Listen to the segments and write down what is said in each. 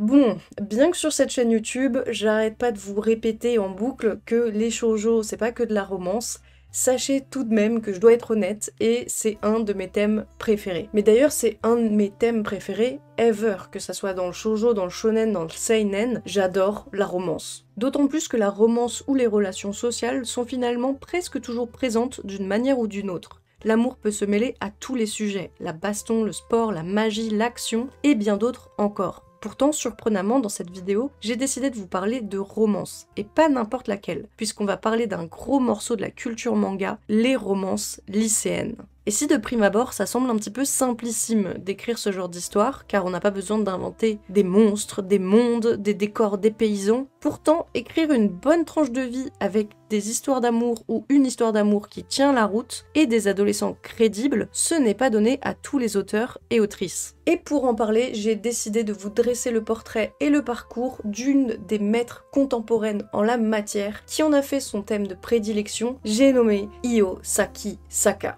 Bon, bien que sur cette chaîne YouTube, j'arrête pas de vous répéter en boucle que les shoujo, c'est pas que de la romance, sachez tout de même que je dois être honnête et c'est un de mes thèmes préférés. Mais d'ailleurs, c'est un de mes thèmes préférés ever, que ça soit dans le shoujo, dans le shonen, dans le seinen, j'adore la romance. D'autant plus que la romance ou les relations sociales sont finalement presque toujours présentes d'une manière ou d'une autre. L'amour peut se mêler à tous les sujets, la baston, le sport, la magie, l'action et bien d'autres encore. Pourtant, surprenamment, dans cette vidéo, j'ai décidé de vous parler de romance, et pas n'importe laquelle, puisqu'on va parler d'un gros morceau de la culture manga, les romances lycéennes. Et si de prime abord ça semble un petit peu simplissime d'écrire ce genre d'histoire, car on n'a pas besoin d'inventer des monstres, des mondes, des décors, des paysans, pourtant écrire une bonne tranche de vie avec des histoires d'amour ou une histoire d'amour qui tient la route et des adolescents crédibles, ce n'est pas donné à tous les auteurs et autrices. Et pour en parler, j'ai décidé de vous dresser le portrait et le parcours d'une des maîtres contemporaines en la matière qui en a fait son thème de prédilection, j'ai nommé Io Saki Saka.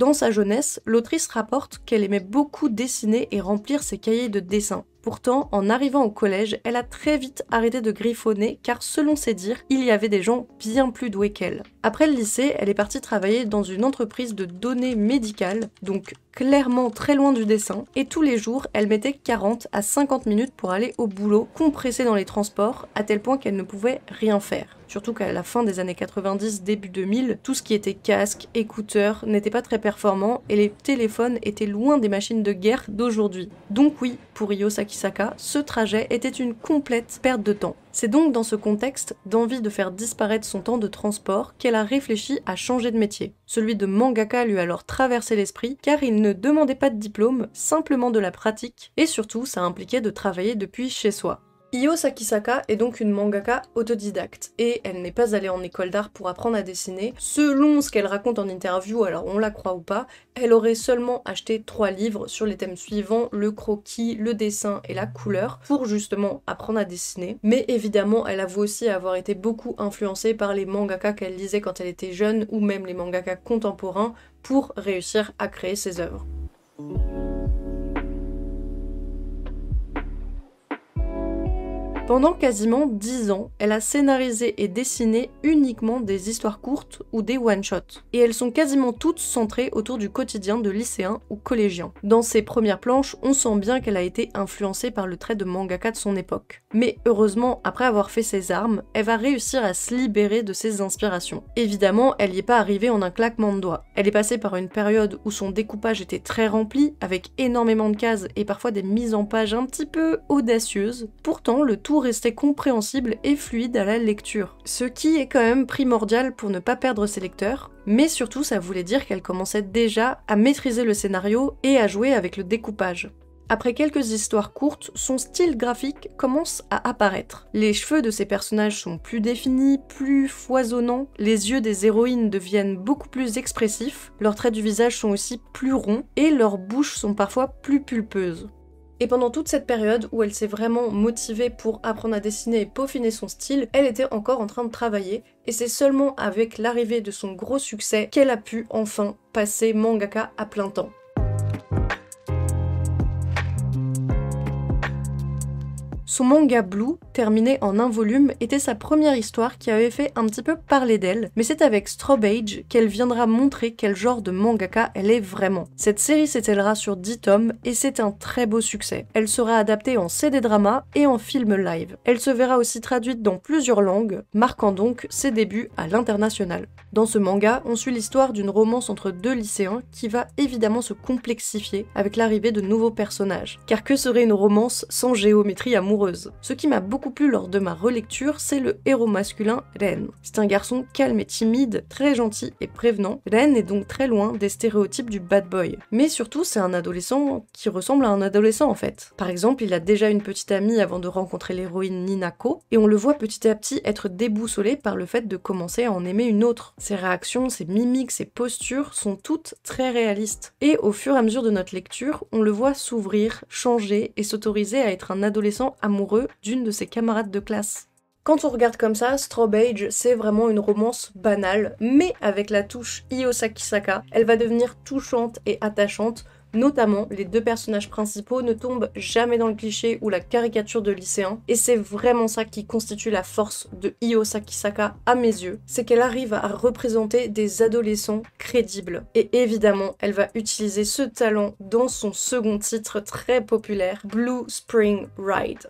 Dans sa jeunesse, l'autrice rapporte qu'elle aimait beaucoup dessiner et remplir ses cahiers de dessin. Pourtant, en arrivant au collège, elle a très vite arrêté de griffonner car selon ses dires, il y avait des gens bien plus doués qu'elle. Après le lycée, elle est partie travailler dans une entreprise de données médicales, donc clairement très loin du dessin, et tous les jours, elle mettait 40 à 50 minutes pour aller au boulot, compressée dans les transports, à tel point qu'elle ne pouvait rien faire. Surtout qu'à la fin des années 90, début 2000, tout ce qui était casque, écouteur n'était pas très performant et les téléphones étaient loin des machines de guerre d'aujourd'hui. Donc oui, pour Yosaki ce trajet était une complète perte de temps. C'est donc dans ce contexte d'envie de faire disparaître son temps de transport qu'elle a réfléchi à changer de métier. Celui de mangaka lui a alors traversé l'esprit car il ne demandait pas de diplôme, simplement de la pratique et surtout ça impliquait de travailler depuis chez soi. Io Sakisaka est donc une mangaka autodidacte et elle n'est pas allée en école d'art pour apprendre à dessiner. Selon ce qu'elle raconte en interview, alors on la croit ou pas, elle aurait seulement acheté trois livres sur les thèmes suivants le croquis, le dessin et la couleur pour justement apprendre à dessiner. Mais évidemment, elle avoue aussi avoir été beaucoup influencée par les mangakas qu'elle lisait quand elle était jeune ou même les mangakas contemporains pour réussir à créer ses œuvres. Pendant quasiment 10 ans, elle a scénarisé et dessiné uniquement des histoires courtes ou des one-shots. Et elles sont quasiment toutes centrées autour du quotidien de lycéens ou collégiens. Dans ses premières planches, on sent bien qu'elle a été influencée par le trait de mangaka de son époque. Mais heureusement, après avoir fait ses armes, elle va réussir à se libérer de ses inspirations. Évidemment, elle n'y est pas arrivée en un claquement de doigts. Elle est passée par une période où son découpage était très rempli, avec énormément de cases et parfois des mises en page un petit peu audacieuses. Pourtant, le tout rester compréhensible et fluide à la lecture. Ce qui est quand même primordial pour ne pas perdre ses lecteurs, mais surtout ça voulait dire qu'elle commençait déjà à maîtriser le scénario et à jouer avec le découpage. Après quelques histoires courtes, son style graphique commence à apparaître. Les cheveux de ses personnages sont plus définis, plus foisonnants, les yeux des héroïnes deviennent beaucoup plus expressifs, leurs traits du visage sont aussi plus ronds et leurs bouches sont parfois plus pulpeuses. Et pendant toute cette période où elle s'est vraiment motivée pour apprendre à dessiner et peaufiner son style, elle était encore en train de travailler. Et c'est seulement avec l'arrivée de son gros succès qu'elle a pu enfin passer mangaka à plein temps. Son manga Blue, terminé en un volume, était sa première histoire qui avait fait un petit peu parler d'elle, mais c'est avec Strawbage qu'elle viendra montrer quel genre de mangaka elle est vraiment. Cette série s'étalera sur 10 tomes et c'est un très beau succès. Elle sera adaptée en CD drama et en film live. Elle se verra aussi traduite dans plusieurs langues, marquant donc ses débuts à l'international. Dans ce manga, on suit l'histoire d'une romance entre deux lycéens qui va évidemment se complexifier avec l'arrivée de nouveaux personnages. Car que serait une romance sans géométrie amoureuse ce qui m'a beaucoup plu lors de ma relecture, c'est le héros masculin Ren. C'est un garçon calme et timide, très gentil et prévenant. Ren est donc très loin des stéréotypes du bad boy. Mais surtout, c'est un adolescent qui ressemble à un adolescent en fait. Par exemple, il a déjà une petite amie avant de rencontrer l'héroïne Ninako, et on le voit petit à petit être déboussolé par le fait de commencer à en aimer une autre. Ses réactions, ses mimiques, ses postures sont toutes très réalistes. Et au fur et à mesure de notre lecture, on le voit s'ouvrir, changer et s'autoriser à être un adolescent amoureux amoureux d'une de ses camarades de classe. Quand on regarde comme ça, Age, c'est vraiment une romance banale, mais avec la touche Iosakisaka, Saka, elle va devenir touchante et attachante, Notamment, les deux personnages principaux ne tombent jamais dans le cliché ou la caricature de lycéens, et c'est vraiment ça qui constitue la force de Iosaki à mes yeux, c'est qu'elle arrive à représenter des adolescents crédibles. Et évidemment, elle va utiliser ce talent dans son second titre très populaire, Blue Spring Ride.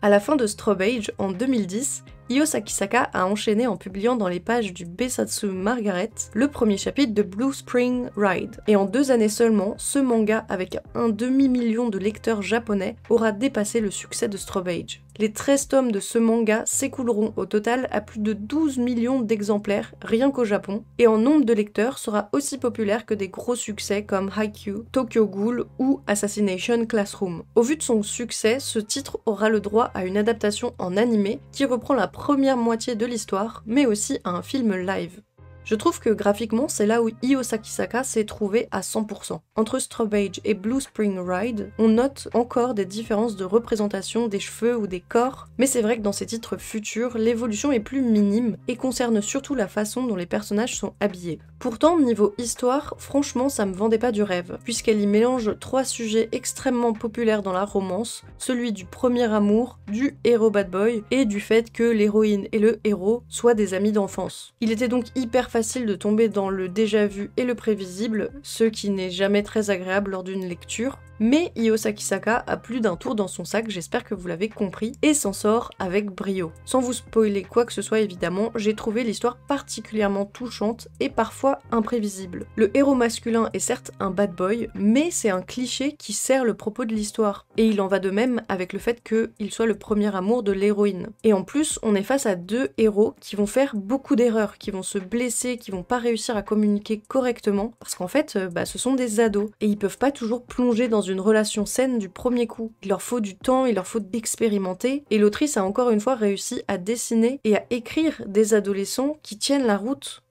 À la fin de Strobage, en 2010, Io Saka a enchaîné en publiant dans les pages du Besatsu Margaret le premier chapitre de Blue Spring Ride. Et en deux années seulement, ce manga, avec un demi-million de lecteurs japonais, aura dépassé le succès de Strobage. Les 13 tomes de ce manga s'écouleront au total à plus de 12 millions d'exemplaires rien qu'au Japon, et en nombre de lecteurs sera aussi populaire que des gros succès comme Haikyuu, Tokyo Ghoul ou Assassination Classroom. Au vu de son succès, ce titre aura le droit à une adaptation en animé qui reprend la première moitié de l'histoire, mais aussi à un film live. Je trouve que graphiquement, c'est là où Iosakisaka Saka s'est trouvé à 100%. Entre Strobage et Blue Spring Ride, on note encore des différences de représentation des cheveux ou des corps, mais c'est vrai que dans ces titres futurs, l'évolution est plus minime et concerne surtout la façon dont les personnages sont habillés. Pourtant, niveau histoire, franchement, ça me vendait pas du rêve, puisqu'elle y mélange trois sujets extrêmement populaires dans la romance, celui du premier amour, du héros bad boy, et du fait que l'héroïne et le héros soient des amis d'enfance. Il était donc hyper facile de tomber dans le déjà vu et le prévisible, ce qui n'est jamais très agréable lors d'une lecture, mais Iosaki Saka a plus d'un tour dans son sac, j'espère que vous l'avez compris, et s'en sort avec brio. Sans vous spoiler quoi que ce soit évidemment, j'ai trouvé l'histoire particulièrement touchante et parfois imprévisible. Le héros masculin est certes un bad boy, mais c'est un cliché qui sert le propos de l'histoire, et il en va de même avec le fait qu'il soit le premier amour de l'héroïne. Et en plus, on est face à deux héros qui vont faire beaucoup d'erreurs, qui vont se blesser, qui vont pas réussir à communiquer correctement, parce qu'en fait, euh, bah, ce sont des ados, et ils peuvent pas toujours plonger dans une une relation saine du premier coup. Il leur faut du temps, il leur faut d'expérimenter, et l'autrice a encore une fois réussi à dessiner et à écrire des adolescents qui tiennent la route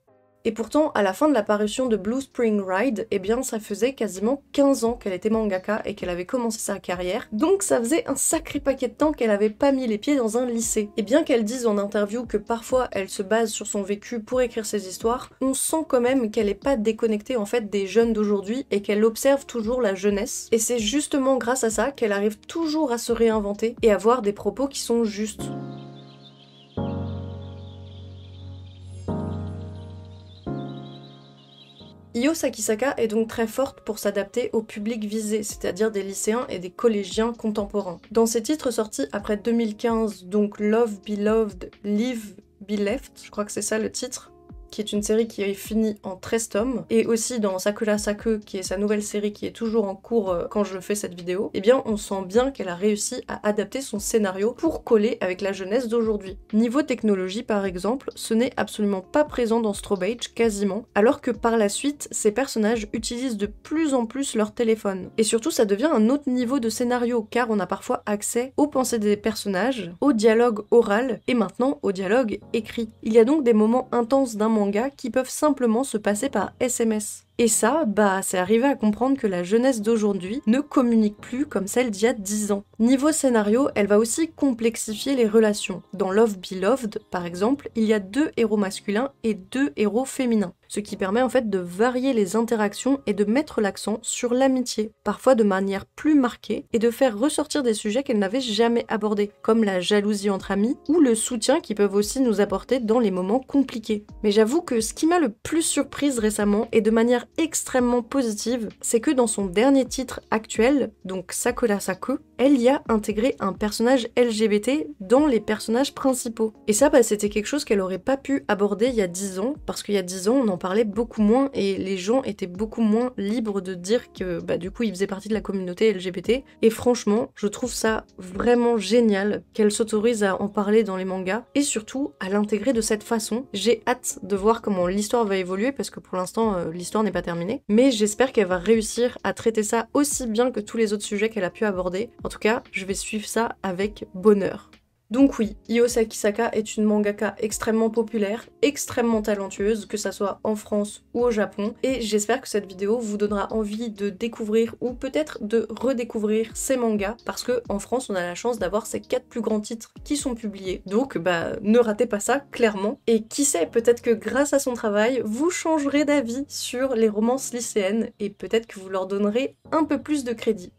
et pourtant, à la fin de l'apparition de Blue Spring Ride, eh bien, ça faisait quasiment 15 ans qu'elle était mangaka et qu'elle avait commencé sa carrière, donc ça faisait un sacré paquet de temps qu'elle avait pas mis les pieds dans un lycée. Et bien qu'elle dise en interview que parfois elle se base sur son vécu pour écrire ses histoires, on sent quand même qu'elle est pas déconnectée en fait des jeunes d'aujourd'hui et qu'elle observe toujours la jeunesse. Et c'est justement grâce à ça qu'elle arrive toujours à se réinventer et à avoir des propos qui sont justes. Io Sakisaka est donc très forte pour s'adapter au public visé, c'est-à-dire des lycéens et des collégiens contemporains. Dans ses titres sortis après 2015, donc Love, Beloved, Live, Be Left, je crois que c'est ça le titre, qui est une série qui est finie en 13 tomes, et aussi dans Sakura Sake, qui est sa nouvelle série qui est toujours en cours euh, quand je fais cette vidéo, eh bien on sent bien qu'elle a réussi à adapter son scénario pour coller avec la jeunesse d'aujourd'hui. Niveau technologie par exemple, ce n'est absolument pas présent dans Strobage, quasiment, alors que par la suite, ces personnages utilisent de plus en plus leur téléphone. Et surtout ça devient un autre niveau de scénario, car on a parfois accès aux pensées des personnages, au dialogue oral, et maintenant au dialogue écrit. Il y a donc des moments intenses d'un manga qui peuvent simplement se passer par SMS. Et ça, bah, c'est arrivé à comprendre que la jeunesse d'aujourd'hui ne communique plus comme celle d'il y a 10 ans. Niveau scénario, elle va aussi complexifier les relations. Dans Love Beloved, par exemple, il y a deux héros masculins et deux héros féminins ce qui permet en fait de varier les interactions et de mettre l'accent sur l'amitié, parfois de manière plus marquée, et de faire ressortir des sujets qu'elle n'avait jamais abordés, comme la jalousie entre amis ou le soutien qu'ils peuvent aussi nous apporter dans les moments compliqués. Mais j'avoue que ce qui m'a le plus surprise récemment, est de manière extrêmement positive, c'est que dans son dernier titre actuel, donc Sakura Saku, elle y a intégré un personnage LGBT dans les personnages principaux. Et ça, bah, c'était quelque chose qu'elle aurait pas pu aborder il y a 10 ans, parce qu'il y a 10 ans, on en parlait beaucoup moins et les gens étaient beaucoup moins libres de dire que bah, du coup, ils faisaient partie de la communauté LGBT. Et franchement, je trouve ça vraiment génial qu'elle s'autorise à en parler dans les mangas et surtout à l'intégrer de cette façon. J'ai hâte de voir comment l'histoire va évoluer parce que pour l'instant, euh, l'histoire n'est pas terminée. Mais j'espère qu'elle va réussir à traiter ça aussi bien que tous les autres sujets qu'elle a pu aborder en tout cas, je vais suivre ça avec bonheur. Donc oui, Iosaki Saka est une mangaka extrêmement populaire, extrêmement talentueuse, que ça soit en France ou au Japon, et j'espère que cette vidéo vous donnera envie de découvrir ou peut-être de redécouvrir ces mangas, parce que en France on a la chance d'avoir ces quatre plus grands titres qui sont publiés, donc bah ne ratez pas ça clairement, et qui sait, peut-être que grâce à son travail, vous changerez d'avis sur les romances lycéennes, et peut-être que vous leur donnerez un peu plus de crédit.